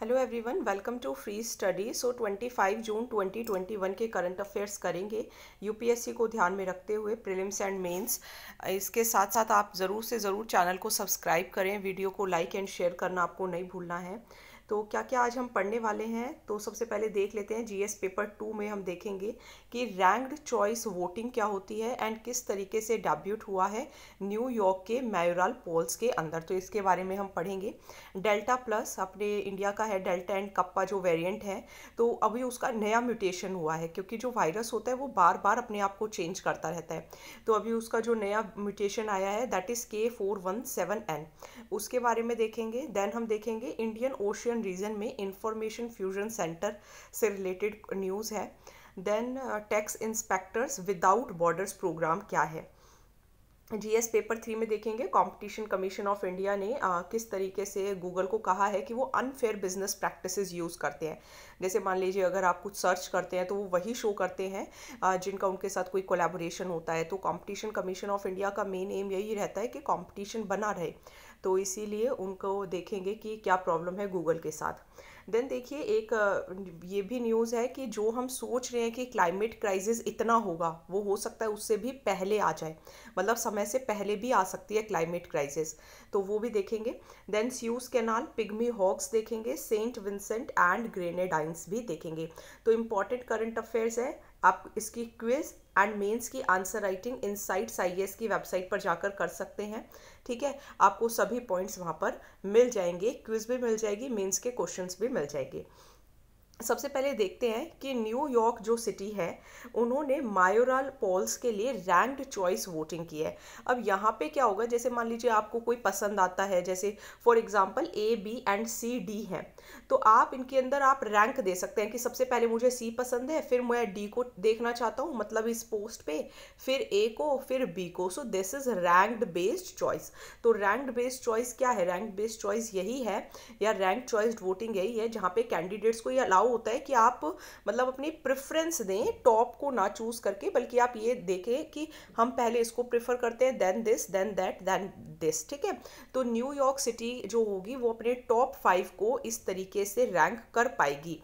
hello everyone welcome to free study so 25 June 2021 के current affairs करेंगे UPSC को ध्यान में रखते हुए प्रीलिम्स एंड मेंस इसके साथ साथ आप ज़रूर से ज़रूर चैनल को सब्सक्राइब करें वीडियो को लाइक एंड शेयर करना आपको नहीं भूलना है तो क्या क्या आज हम पढ़ने वाले हैं तो सबसे पहले देख लेते हैं जीएस पेपर टू में हम देखेंगे कि रैंक्ड चॉइस वोटिंग क्या होती है एंड किस तरीके से डेब्यूट हुआ है न्यूयॉर्क के मायोरल पोल्स के अंदर तो इसके बारे में हम पढ़ेंगे डेल्टा प्लस अपने इंडिया का है डेल्टा एंड कप्पा जो वेरियंट है तो अभी उसका नया म्यूटेशन हुआ है क्योंकि जो वायरस होता है वो बार बार अपने आप को चेंज करता रहता है तो अभी उसका जो नया म्यूटेशन आया है that is K four one seven N उसके बारे में देखेंगे देन हम देखेंगे इंडियन ओशियन वेस्टर्न रीजन में इंफॉर्मेशन फ्यूजन सेंटर से रिलेटेड न्यूज़ है then tax inspectors without borders programme क्या है जीएस पेपर थ्री में देखेंगे कंपटीशन कमीशन ऑफ इंडिया ने आ, uh, किस तरीके से गूगल को कहा है कि वो अनफेयर बिजनेस प्रैक्टिसेस यूज़ करते हैं जैसे मान लीजिए अगर आप कुछ सर्च करते हैं तो वो वही शो करते हैं आ, uh, जिनका उनके साथ कोई कोलैबोरेशन होता है तो कंपटीशन कमीशन ऑफ इंडिया का मेन एम यही रहता है कि कंपटीशन बना रहे तो इसीलिए उनको देखेंगे कि क्या प्रॉब्लम है गूगल के साथ देन देखिए एक ये भी न्यूज़ है कि जो हम सोच रहे हैं कि क्लाइमेट क्राइसिस इतना होगा वो हो सकता है उससे भी पहले आ जाए मतलब समय से पहले भी आ सकती है क्लाइमेट क्राइसिस तो वो भी देखेंगे then Suez Canal pygmy hogs देखेंगे सेंट विंसेंट एंड ग्रेनेडाइंस भी देखेंगे तो इम्पॉर्टेंट करंट अफेयर्स है आप इसकी क्विज एंड मेंस की answer writing Insights I की वेबसाइट पर जाकर कर सकते हैं ठीक है आपको सभी पॉइंट्स वहाँ पर मिल जाएंगे क्विज भी मिल जाएगी मेंस के क्वेश्चंस भी मिल जाएंगे सबसे पहले देखते हैं कि न्यूयॉर्क जो सिटी है उन्होंने मायोरल पोल्स के लिए रैंक्ड चॉइस वोटिंग की है अब यहाँ पे क्या होगा जैसे मान लीजिए आपको कोई पसंद आता है जैसे for example A B and C D है तो आप इनके अंदर आप रैंक दे सकते हैं कि सबसे पहले मुझे सी पसंद है फिर मैं डी को देखना चाहता हूँ मतलब इस पोस्ट पर फिर ए को फिर बी को so this is ranked based choice तो रैंक बेस्ड चॉइस क्या है रैंक बेस्ड चॉइस यही है या रैंक चॉइस वोटिंग यही है जहाँ पे कैंडिडेट्स को ये अलाउ अलाउ होता है कि आप मतलब अपनी प्रेफरेंस दें टॉप को ना चूज़ करके बल्कि आप ये देखें कि हम पहले इसको प्रेफर करते हैं then this then that then this ठीक है तो न्यूयॉर्क सिटी जो होगी वो अपने टॉप फाइव को इस तरीके से रैंक कर पाएगी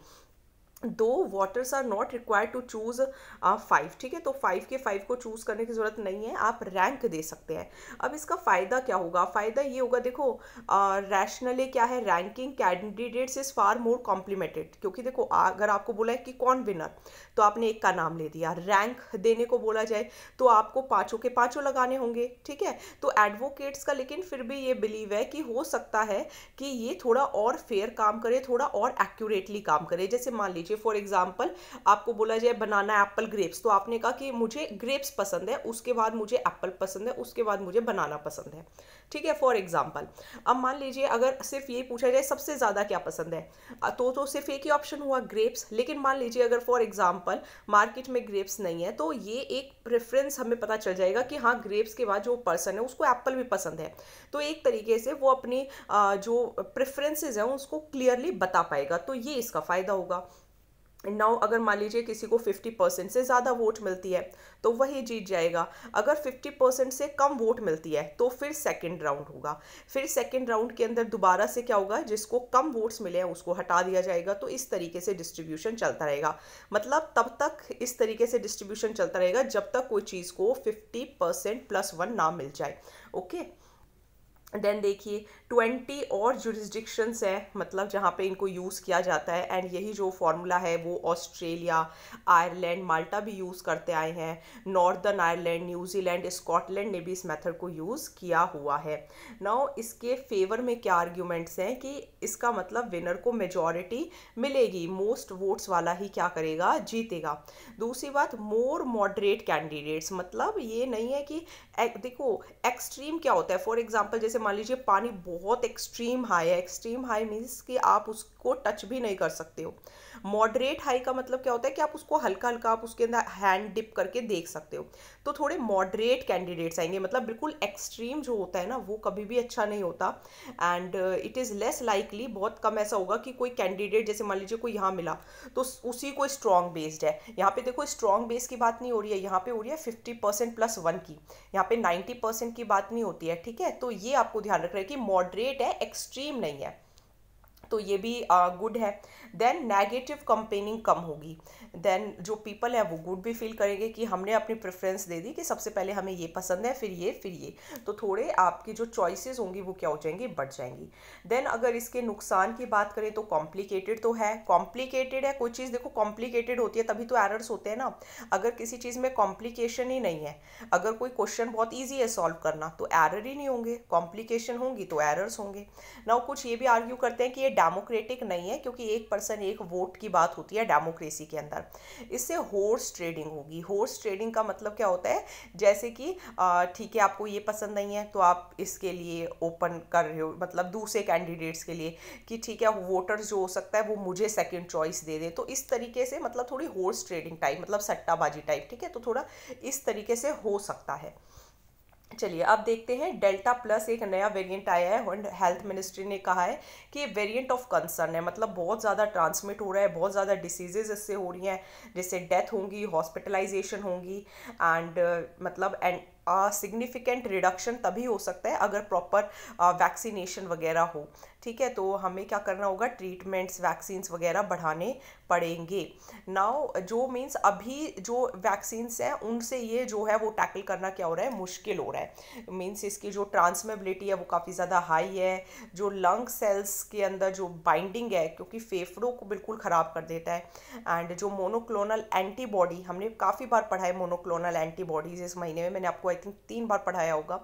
दो voters are not required to choose five ठीक है तो फाइव के फाइव को चूज़ करने की ज़रूरत नहीं है आप रैंक दे सकते हैं अब इसका फ़ायदा क्या होगा फ़ायदा ये होगा देखो रैशनली uh, क्या है ranking candidates is far more complemented क्योंकि देखो अगर आपको बोला है कि कौन विनर तो आपने एक का नाम ले दिया रैंक देने को बोला जाए तो आपको पाँचों के पाँचों लगाने होंगे ठीक है तो एडवोकेट्स का लेकिन फिर भी ये बिलीव है कि हो सकता है कि ये थोड़ा और फेयर काम करे थोड़ा और एक्यूरेटली काम करे जैसे मान लीजिए लीजिए फॉर एग्जाम्पल आपको बोला जाए बनाना एप्पल ग्रेप्स तो आपने कहा कि मुझे ग्रेप्स पसंद है उसके बाद मुझे एप्पल पसंद है उसके बाद मुझे बनाना पसंद है ठीक है फॉर एग्जाम्पल अब मान लीजिए अगर सिर्फ ये पूछा जाए सबसे ज़्यादा क्या पसंद है तो तो सिर्फ एक ही ऑप्शन हुआ ग्रेप्स लेकिन मान लीजिए अगर फॉर एग्जाम्पल मार्केट में ग्रेप्स नहीं है तो ये एक प्रेफरेंस हमें पता चल जाएगा कि हाँ ग्रेप्स के बाद जो पर्सन है उसको एप्पल भी पसंद है तो एक तरीके से वो अपनी जो प्रेफरेंसेज हैं उसको क्लियरली बता पाएगा तो ये इसका फ़ायदा होगा नाउ अगर मान लीजिए किसी को 50 परसेंट से ज़्यादा वोट मिलती है तो वही जीत जाएगा अगर 50 परसेंट से कम वोट मिलती है तो फिर सेकंड राउंड होगा फिर सेकंड राउंड के अंदर दोबारा से क्या होगा जिसको कम वोट्स मिले हैं उसको हटा दिया जाएगा तो इस तरीके से डिस्ट्रीब्यूशन चलता रहेगा मतलब तब तक इस तरीके से डिस्ट्रीब्यूशन चलता रहेगा जब तक कोई चीज़ को फिफ्टी प्लस वन ना मिल जाए ओके देन देखिए ट्वेंटी और जुरिस्डिक्शंस है मतलब जहाँ पे इनको यूज़ किया जाता है एंड यही जो फार्मूला है वो ऑस्ट्रेलिया आयरलैंड माल्टा भी यूज़ करते आए हैं नॉर्दर्न आयरलैंड न्यूजीलैंड स्कॉटलैंड ने भी इस मेथड को यूज़ किया हुआ है नाउ इसके फेवर में क्या आर्ग्यूमेंट्स हैं कि इसका मतलब विनर को मेजॉरिटी मिलेगी मोस्ट वोट्स वाला ही क्या करेगा जीतेगा दूसरी बात मोर मॉडरेट कैंडिडेट्स मतलब ये नहीं है कि देखो एक्सट्रीम क्या होता है फॉर एग्जाम्पल जैसे मान लीजिए पानी बहुत एक्सट्रीम हाई है एक्सट्रीम हाई मीन्स कि आप उसको टच भी नहीं कर सकते हो मॉडरेट हाई का मतलब क्या होता है कि आप उसको हल्का हल्का आप उसके अंदर हैंड डिप करके देख सकते हो तो थोड़े मॉडरेट कैंडिडेट्स आएंगे मतलब बिल्कुल एक्सट्रीम जो होता है ना वो कभी भी अच्छा नहीं होता and it is less likely बहुत कम ऐसा होगा कि कोई कैंडिडेट जैसे मान लीजिए कोई यहाँ मिला तो उसी को स्ट्रॉन्ग बेस्ड है यहाँ पे देखो स्ट्रॉन्ग बेस की बात नहीं हो रही है यहाँ पे हो रही है फिफ्टी परसेंट प्लस वन की यहाँ पे नाइन्टी परसेंट की बात नहीं होती है ठीक है तो ये आपको ध्यान रख रहे हैं कि मॉडरेट मॉडरेट है एक्सट्रीम नहीं है तो ये भी गुड है देन नेगेटिव कंपेनिंग कम होगी देन जो पीपल है वो गुड भी फील करेंगे कि हमने अपनी प्रेफरेंस दे दी कि सबसे पहले हमें ये पसंद है फिर ये फिर ये तो थोड़े आपकी जो चॉइसेस होंगी वो क्या हो जाएंगी बढ़ जाएंगी देन अगर इसके नुकसान की बात करें तो कॉम्प्लिकेटेड तो है कॉम्प्लिकेटेड है कोई चीज़ देखो कॉम्प्लिकेटेड होती है तभी तो एरर्स होते हैं ना अगर किसी चीज़ में कॉम्प्लिकेशन ही नहीं है अगर कोई क्वेश्चन बहुत ईजी है सॉल्व करना तो एरर ही नहीं होंगे कॉम्प्लिकेशन होंगी तो एरर्स होंगे ना कुछ ये भी आर्ग्यू करते हैं कि ये डेमोक्रेटिक नहीं है क्योंकि एक पर्सन एक वोट की बात होती है डेमोक्रेसी के अंदर इससे हॉर्स ट्रेडिंग होगी हॉर्स ट्रेडिंग का मतलब क्या होता है जैसे कि ठीक है आपको ये पसंद नहीं है तो आप इसके लिए ओपन कर रहे हो मतलब दूसरे कैंडिडेट्स के लिए कि ठीक है वोटर्स जो हो सकता है वो मुझे सेकेंड चॉइस दे दे तो इस तरीके से मतलब थोड़ी हॉर्स ट्रेडिंग टाइप मतलब सट्टाबाजी टाइप ठीक है तो थोड़ा इस तरीके से हो सकता है चलिए अब देखते हैं डेल्टा प्लस एक नया वेरिएंट आया है एंड हेल्थ मिनिस्ट्री ने कहा है कि ये वेरिएंट ऑफ कंसर्न है मतलब बहुत ज़्यादा ट्रांसमिट हो रहा है बहुत ज़्यादा डिसीजेज इससे हो रही हैं जिससे डेथ होंगी हॉस्पिटलाइजेशन होंगी एंड uh, मतलब एंड सिग्निफिकेंट रिडक्शन तभी हो सकता है अगर प्रॉपर वैक्सीनेशन वगैरह हो ठीक है तो हमें क्या करना होगा ट्रीटमेंट्स वैक्सीन्स वगैरह बढ़ाने पड़ेंगे नाउ जो मीन्स अभी जो वैक्सीन्स हैं उनसे ये जो है वो टैकल करना क्या हो रहा है मुश्किल हो रहा है मीन्स इसकी जो ट्रांसमेबिलिटी है वो काफ़ी ज़्यादा हाई है जो लंग सेल्स के अंदर जो बाइंडिंग है क्योंकि फेफड़ों को बिल्कुल ख़राब कर देता है एंड जो मोनोक्लोनल एंटीबॉडी हमने काफ़ी बार पढ़ा है मोनोक्लोनल एंटीबॉडीज़ इस महीने में मैंने आपको आई थिंक तीन बार पढ़ाया होगा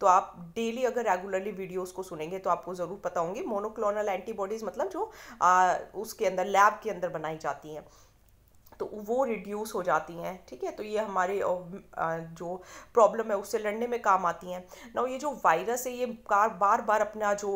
तो आप डेली अगर रेगुलरली वीडियोस को सुनेंगे तो आपको ज़रूर पता होंगे मोनोक्लोनल एंटीबॉडीज़ मतलब जो आ, उसके अंदर लैब के अंदर बनाई जाती हैं तो वो रिड्यूस हो जाती हैं ठीक है तो ये हमारे जो प्रॉब्लम है उससे लड़ने में काम आती हैं ना ये जो वायरस है ये कार बार बार अपना जो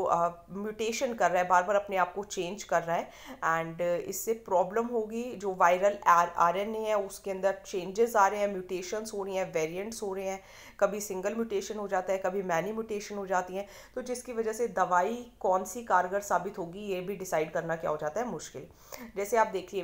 म्यूटेशन कर रहा है बार बार अपने आप को चेंज कर रहा है एंड इससे प्रॉब्लम होगी जो वायरल आर एन ए है उसके अंदर चेंजेस आ रहे हैं म्यूटेशंस हो रही हैं वेरियंट्स हो रहे हैं कभी सिंगल म्यूटेशन हो जाता है कभी मैनी म्यूटेशन हो जाती हैं तो जिसकी वजह से दवाई कौन सी कारगर साबित होगी ये भी डिसाइड करना क्या हो जाता है मुश्किल जैसे आप देखिए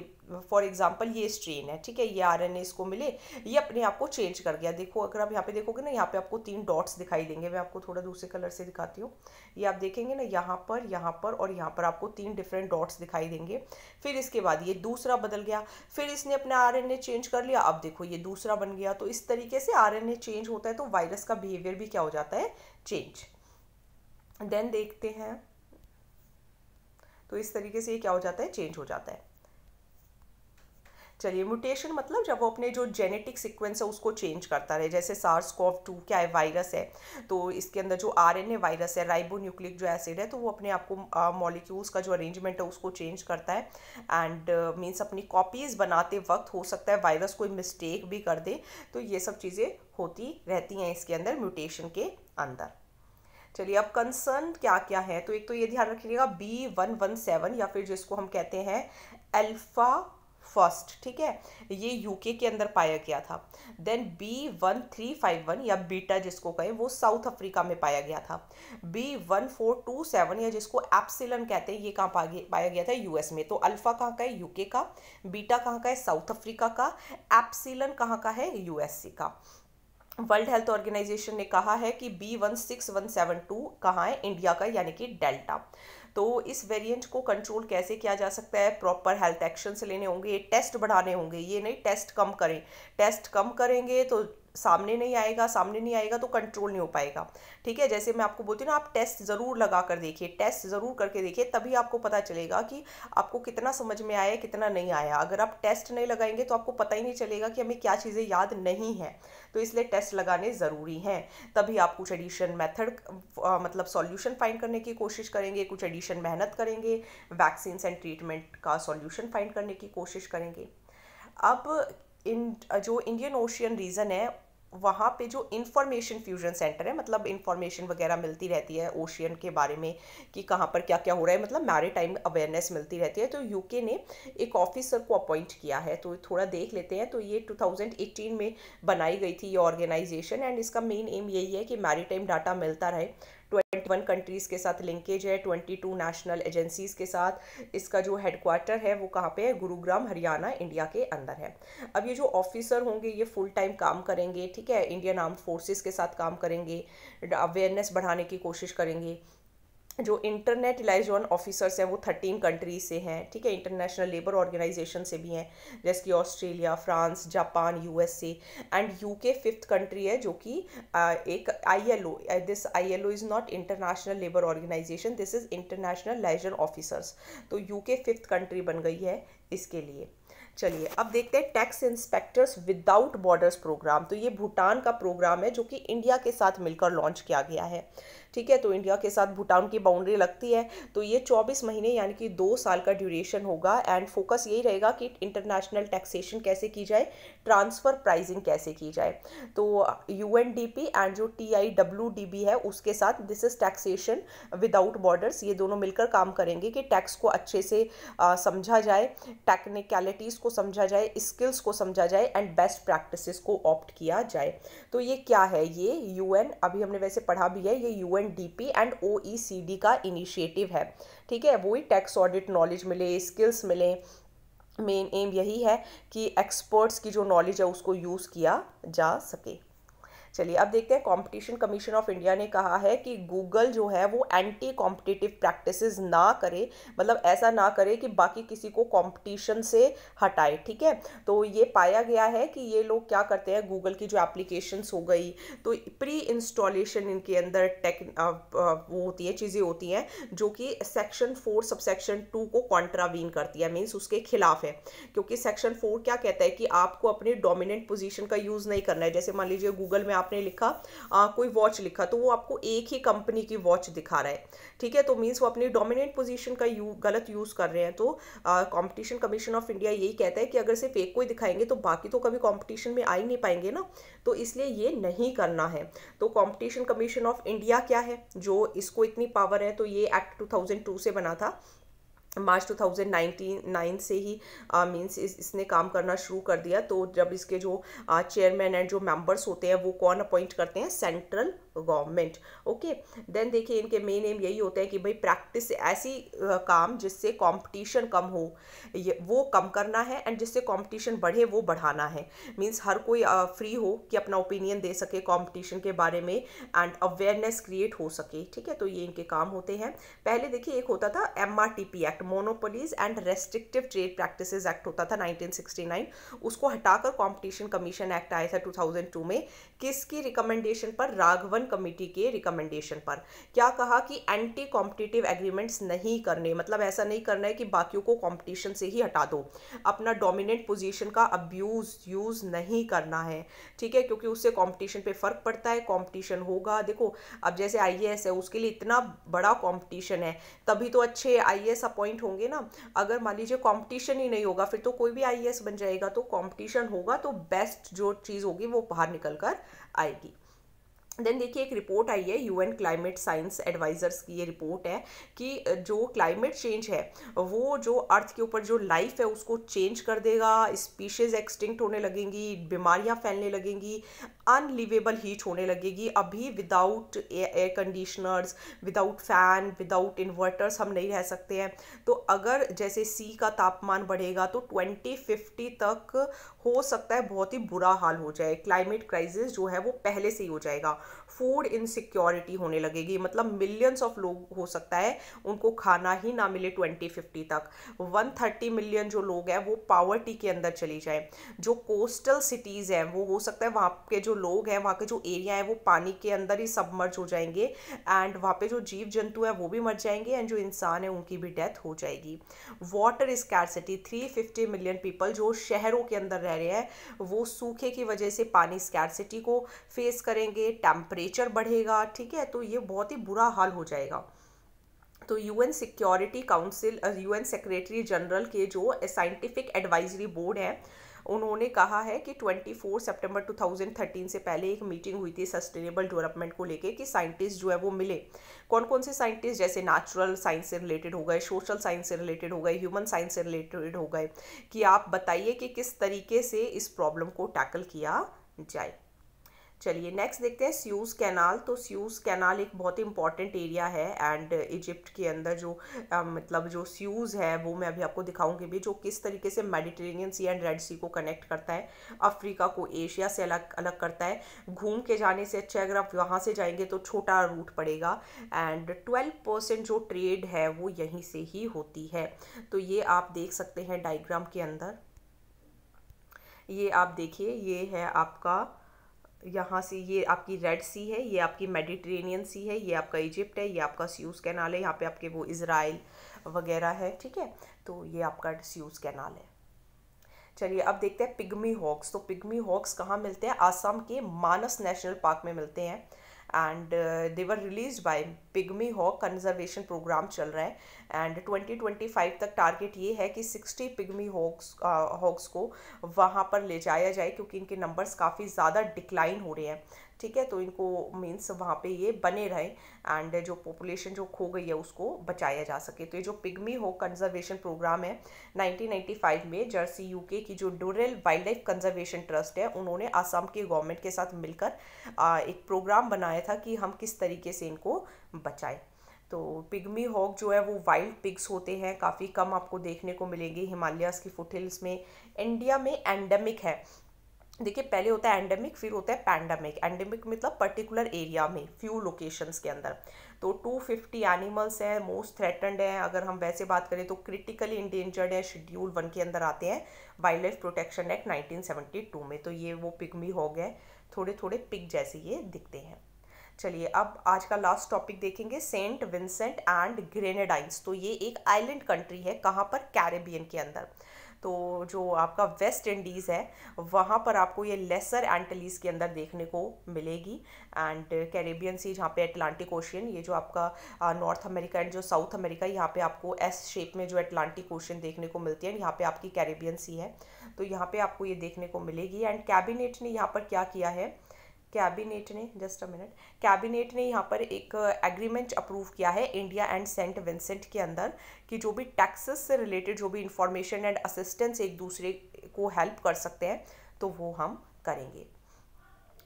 फॉर एग्जाम्पल ये स्ट्रेन है ठीक है ये आर एन इसको मिले ये अपने आप को चेंज कर गया देखो अगर आप यहाँ पे देखोगे ना यहाँ पे आपको तीन डॉट्स दिखाई देंगे मैं आपको थोड़ा दूसरे कलर से दिखाती हूँ ये आप देखेंगे ना यहाँ पर यहाँ पर और यहाँ पर आपको तीन डिफरेंट डॉट्स दिखाई देंगे फिर इसके बाद ये दूसरा बदल गया फिर इसने अपना आर चेंज कर लिया अब देखो ये दूसरा बन गया तो इस तरीके से आर चेंज होता है तो वायरस का बिहेवियर भी क्या हो जाता है चेंज देन देखते हैं तो इस तरीके से ये क्या हो जाता है चेंज हो जाता है चलिए म्यूटेशन मतलब जब वो अपने जो जेनेटिक सीक्वेंस है उसको चेंज करता रहे जैसे सार्स कॉफ टू क्या है वायरस है तो इसके अंदर जो ए वायरस है राइबो न्यूक्लिक जो एसिड है तो वो अपने आपको मॉलिक्यूल्स का जो अरेंजमेंट है उसको चेंज करता है एंड मीन्स uh, अपनी कॉपीज़ बनाते वक्त हो सकता है वायरस कोई मिस्टेक भी कर दे तो ये सब चीज़ें होती रहती हैं इसके अंदर म्यूटेशन के अंदर चलिए अब कंसर्न क्या क्या है तो एक तो ये ध्यान रखिएगा बी वन वन सेवन या फिर जिसको हम कहते हैं अल्फ़ा फर्स्ट ठीक है ये यूके के अंदर पाया गया था then B one three five one या बीटा जिसको कहें वो साउथ अफ्रीका में पाया गया था B one four two seven या जिसको एप्सिलन कहते हैं ये कहाँ पाया गया था यूएस में तो अल्फ़ा कहाँ का है यूके का बीटा कहाँ का है साउथ अफ्रीका का एप्सिलन कहाँ का है यूएसए का वर्ल्ड हेल्थ ऑर्गेनाइजेशन ने कहा है कि B one six one seven two कहाँ है इंडिया का यानी कि डेल्टा तो इस वेरिएंट को कंट्रोल कैसे किया जा सकता है प्रॉपर हेल्थ एक्शन लेने होंगे टेस्ट बढ़ाने होंगे ये नहीं टेस्ट कम करें टेस्ट कम करेंगे तो सामने नहीं आएगा सामने नहीं आएगा तो कंट्रोल नहीं हो पाएगा ठीक है जैसे मैं आपको बोलती हूँ ना आप टेस्ट ज़रूर लगा कर देखिए टेस्ट ज़रूर करके देखिए तभी आपको पता चलेगा कि आपको कितना समझ में आया कितना नहीं आया अगर आप टेस्ट नहीं लगाएंगे तो आपको पता ही नहीं चलेगा कि हमें क्या चीज़ें याद नहीं हैं तो इसलिए टेस्ट लगाने ज़रूरी हैं तभी आप कुछ एडिशन मेथड मतलब सॉल्यूशन फाइंड करने की कोशिश करेंगे कुछ एडिशन मेहनत करेंगे वैक्सीन्स एंड ट्रीटमेंट का सॉल्यूशन फाइंड करने की कोशिश करेंगे अब इन जो इंडियन ओशियन रीजन है वहाँ पे जो इन्फॉर्मेशन फ्यूजन सेंटर है मतलब इन्फॉर्मेशन वगैरह मिलती रहती है ओशियन के बारे में कि कहाँ पर क्या क्या हो रहा है मतलब टाइम अवेयरनेस मिलती रहती है तो यूके ने एक ऑफिसर को अपॉइंट किया है तो थोड़ा देख लेते हैं तो ये 2018 में बनाई गई थी ये ऑर्गेनाइजेशन एंड इसका मेन एम यही है कि टाइम डाटा मिलता रहे 21 कंट्रीज़ के साथ लिंकेज है 22 नेशनल एजेंसीज़ के साथ इसका जो हेडक्वार्टर है वो कहाँ पे है गुरुग्राम हरियाणा इंडिया के अंदर है अब ये जो ऑफिसर होंगे ये फुल टाइम काम करेंगे ठीक है इंडियन आर्म फोर्सेज के साथ काम करेंगे अवेयरनेस बढ़ाने की कोशिश करेंगे जो इंटरनेट इलाइजॉन ऑफिसर्स हैं वो थर्टीन कंट्रीज से हैं ठीक है इंटरनेशनल लेबर ऑर्गेनाइजेशन से भी हैं जैसे कि Australia France Japan USA and UK fifth country है जो कि एक ILO this ILO is not international labour organisation this is international liaison officers तो यूके फिफ्थ कंट्री बन गई है इसके लिए चलिए अब देखते हैं tax inspectors without borders programme तो ये भूटान का प्रोग्राम है जो कि इंडिया के साथ मिलकर लॉन्च किया गया है ठीक है तो इंडिया के साथ भूटान की बाउंड्री लगती है तो ये चौबीस महीने यानी कि दो साल का ड्यूरेशन होगा एंड फोकस यही रहेगा कि इंटरनेशनल टैक्सेशन कैसे की जाए ट्रांसफ़र प्राइजिंग कैसे की जाए तो यू एंड जो टी आई है उसके साथ this is taxation without borders ये दोनों मिलकर काम करेंगे कि टैक्स को अच्छे से समझा जाए टेक्निकलिटीज़ को समझा जाए स्किल्स को समझा जाए एंड बेस्ट प्रैक्टिस को ऑप्ट किया जाए तो ये क्या है ये एन अभी हमने वैसे पढ़ा भी है ये यू डीपी एंड डी का इनिशिएटिव है ठीक है वही टैक्स ऑडिट नॉलेज मिले स्किल्स मिले मेन एम यही है कि एक्सपर्ट्स की जो नॉलेज है उसको यूज़ किया जा सके चलिए अब देखते हैं कंपटीशन कमीशन ऑफ इंडिया ने कहा है कि गूगल जो है वो एंटी कॉम्पिटिटिव प्रैक्टिस ना करे मतलब ऐसा ना करे कि बाकी किसी को कॉम्पिटिशन से हटाए ठीक है तो ये पाया गया है कि ये लोग क्या करते हैं गूगल की जो एप्लीकेशंस हो गई तो प्री इंस्टॉलेशन इनके अंदर टेक वो होती है चीज़ें होती हैं जो कि section four sub section two को कॉन्ट्रावीन करती है मीन्स उसके खिलाफ है क्योंकि सेक्शन फोर क्या कहता है कि आपको अपने डोमिनेंट पोजीशन का यूज़ नहीं करना है जैसे मान लीजिए गूगल में आप आपने लिखा आ, कोई वॉच लिखा तो वो आपको एक ही कंपनी की वॉच दिखा रहा है ठीक है तो मीन्स वो अपनी डोमिनेंट पोजिशन का यू गलत यूज़ कर रहे हैं तो कॉम्पिटिशन कमीशन ऑफ इंडिया यही कहता है कि अगर सिर्फ एक को ही दिखाएंगे तो बाकी तो कभी कॉम्पिटिशन में आ ही नहीं पाएंगे ना तो इसलिए ये नहीं करना है तो कॉम्पिटिशन कमीशन ऑफ इंडिया क्या है जो इसको इतनी पावर है तो ये एक्ट टू से बना था मार्च 2019 से ही मीन्स इस, इसने काम करना शुरू कर दिया तो जब इसके जो चेयरमैन एंड जो मेंबर्स होते हैं वो कौन अपॉइंट करते हैं सेंट्रल गवर्नमेंट ओके देन देखिए इनके मेन एम यही होते हैं कि भाई प्रैक्टिस ऐसी काम जिससे कंपटीशन कम हो ये वो कम करना है एंड जिससे कंपटीशन बढ़े वो बढ़ाना है मींस हर कोई फ्री हो कि अपना ओपिनियन दे सके कंपटीशन के बारे में एंड अवेयरनेस क्रिएट हो सके ठीक है तो ये इनके काम होते हैं पहले देखिए एक होता था M act monopolies and restrictive trade practice act होता था नाइनटीन उसको हटाकर कॉम्पिटिशन कमीशन एक्ट आया था टू में किसकी रिकमेंडेशन पर राघवन वन कमेटी के रिकमेंडेशन पर क्या कहा कि एंटी कॉम्पिटिटिव एग्रीमेंट्स नहीं करने मतलब ऐसा नहीं करना है कि बाकियों को कॉम्पिटिशन से ही हटा दो अपना डोमिनेंट पोजीशन का अब्यूज़ यूज़ नहीं करना है ठीक है क्योंकि उससे कॉम्पिटिशन पर फ़र्क पड़ता है कॉम्पिटिशन होगा देखो अब जैसे आई है उसके लिए इतना बड़ा कॉम्पिटिशन है तभी तो अच्छे आई अपॉइंट होंगे ना अगर मान लीजिए कॉम्पिटिशन ही नहीं होगा फिर तो कोई भी आई बन जाएगा तो कॉम्पिटिशन होगा तो बेस्ट जो चीज़ होगी वो बाहर निकल कर आएगी देन देखिए एक रिपोर्ट आई है यूएन क्लाइमेट साइंस एडवाइज़र्स की ये रिपोर्ट है कि जो क्लाइमेट चेंज है वो जो अर्थ के ऊपर जो लाइफ है उसको चेंज कर देगा स्पीशीज़ एक्सटिंक्ट होने लगेंगी बीमारियां फैलने लगेंगी अनलिवेबल हीट होने लगेगी अभी without air conditioners without fan without inverters हम नहीं रह सकते हैं तो अगर जैसे सी का तापमान बढ़ेगा तो ट्वेंटी फिफ्टी तक हो सकता है बहुत ही बुरा हाल हो जाए क्लाइमेट क्राइसिस जो है वो पहले से ही हो जाएगा फूड इनसिक्योरिटी होने लगेगी मतलब मिलियंस ऑफ लोग हो सकता है उनको खाना ही ना मिले ट्वेंटी फिफ्टी तक वन थर्टी मिलियन जो लोग हैं वो पावर्टी के अंदर चली जाए जो कोस्टल सिटीज़ हैं वो हो सकता है वहाँ के जो जो लोग हैं वहाँ के जो एरिया है वो पानी के अंदर ही सबमर्ज हो जाएंगे एंड वहाँ पे जो जीव जंतु है वो भी मर जाएंगे एंड जो इंसान है उनकी भी डेथ हो जाएगी water scarcity three fifty million people जो शहरों के अंदर रह रहे हैं वो सूखे की वजह से पानी स्कैरसिटी को फेस करेंगे टेम्परेचर बढ़ेगा ठीक है तो ये बहुत ही बुरा हाल हो जाएगा तो UN security council UN secretary general के जो साइंटिफिक एडवाइजरी बोर्ड है उन्होंने कहा है कि 24 सितंबर 2013 से पहले एक मीटिंग हुई थी सस्टेनेबल डेवलपमेंट को लेके कि साइंटिस्ट जो है वो मिले कौन कौन से साइंटिस्ट जैसे नेचुरल साइंस से रिलेटेड हो गए सोशल साइंस से रिलेटेड हो गए ह्यूमन साइंस से रिलेटेड हो गए कि आप बताइए कि किस तरीके से इस प्रॉब्लम को टैकल किया जाए चलिए नेक्स्ट देखते हैं स्यूज़ कैनाल तो स्यूज़ कैनाल एक बहुत ही इंपॉर्टेंट एरिया है एंड इजिप्ट के अंदर जो आ, मतलब जो स्यूज़ है वो मैं अभी आपको दिखाऊंगी भी जो किस तरीके से Mediterranean Sea and Red Sea को कनेक्ट करता है अफ्रीका को एशिया से अलग अलग करता है घूम के जाने से अच्छा अगर आप वहाँ से जाएंगे तो छोटा रूट पड़ेगा एंड ट्वेल्व परसेंट जो ट्रेड है वो यहीं से ही होती है तो ये आप देख सकते हैं डाइग्राम के अंदर ये आप देखिए ये है आपका यहाँ से ये आपकी रेड सी है ये आपकी मेडिटेरेनियन सी है ये आपका इजिप्ट है ये आपका स्यूज कैनाल है यहाँ पे आपके वो इसराइल वगैरह है ठीक है तो ये आपका स्यूज कैनाल है चलिए अब देखते हैं पिग्मी हॉक्स तो पिग्मी हॉक्स कहाँ मिलते हैं आसाम के मानस नेशनल पार्क में मिलते हैं and they were release by pygmy hog conservation programme चल रहा है एंड 2025 तक टारगेट ये है कि 60 पिगमी हॉक्स हॉक्स को वहाँ पर ले जाया जाए क्योंकि इनके नंबर्स काफ़ी ज़्यादा डिक्लाइन हो रहे हैं ठीक है तो इनको मीन्स वहाँ पे ये बने रहें एंड जो पॉपुलेशन जो खो गई है उसको बचाया जा सके तो ये जो पिगमी हो कंजर्वेशन प्रोग्राम है 1995 में जर्सी यूके की जो Durrell wildlife conservation trust है उन्होंने आसाम के गवर्नमेंट के साथ मिलकर एक प्रोग्राम बनाया था कि हम किस तरीके से इनको बचाएँ तो पिगमी हॉक जो है वो वाइल्ड पिग्स होते हैं काफ़ी कम आपको देखने को मिलेंगे हिमालयास की फुटहिल्स में इंडिया में एंडेमिक है देखिए पहले होता है एंडेमिक फिर होता है पैंडेमिक एंडेमिक मतलब पर्टिकुलर एरिया में फ्यू लोकेशंस के अंदर तो 250 एनिमल्स हैं मोस्ट थ्रेटनड हैं अगर हम वैसे बात करें तो क्रिटिकली इंडेंजर्ड है शेड्यूल वन के अंदर आते हैं वाइल्ड लाइफ प्रोटेक्शन एक्ट 1972 में तो ये वो पिगमी हो गए थोड़े थोड़े पिग जैसे ये दिखते हैं चलिए अब आज का लास्ट टॉपिक देखेंगे सेंट विंसेंट एंड ग्रेनेडाइंस तो ये एक आइलैंड कंट्री है कहाँ पर कैरेबियन के अंदर तो जो आपका वेस्ट इंडीज़ है वहाँ पर आपको ये लेसर एंटलीज़ के अंदर देखने को मिलेगी एंड कैरेबियन सी जहाँ पे अटलांटिक ओशियन ये जो आपका नॉर्थ अमेरिका एंड जो साउथ अमेरिका यहाँ पे आपको एस शेप में जो अटलांटिक ओशियन देखने को मिलती है यहाँ पे आपकी कैरेबियन सी है तो यहाँ पे आपको ये देखने को मिलेगी एंड कैबिनेट ने यहाँ पर क्या किया है कैबिनेट ने जस्ट अ मिनट कैबिनेट ने यहाँ पर एक एग्रीमेंट अप्रूव किया है इंडिया एंड सेंट विंसेंट के अंदर कि जो भी टैक्सेस से रिलेटेड जो भी इंफॉर्मेशन एंड असिस्टेंस एक दूसरे को हेल्प कर सकते हैं तो वो हम करेंगे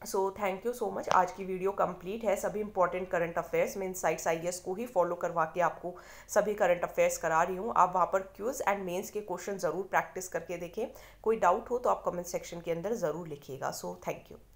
so thank you so much आज की वीडियो कंप्लीट है सभी इंपॉर्टेंट करंट अफेयर्स में इनसाइट्स आई को ही फॉलो करवा के आपको सभी करंट अफेयर्स करा रही हूँ आप वहाँ पर क्यूज एंड मेंस के क्वेश्चन ज़रूर प्रैक्टिस करके देखें कोई डाउट हो तो आप कमेंट सेक्शन के अंदर ज़रूर लिखिएगा सो थैंक यू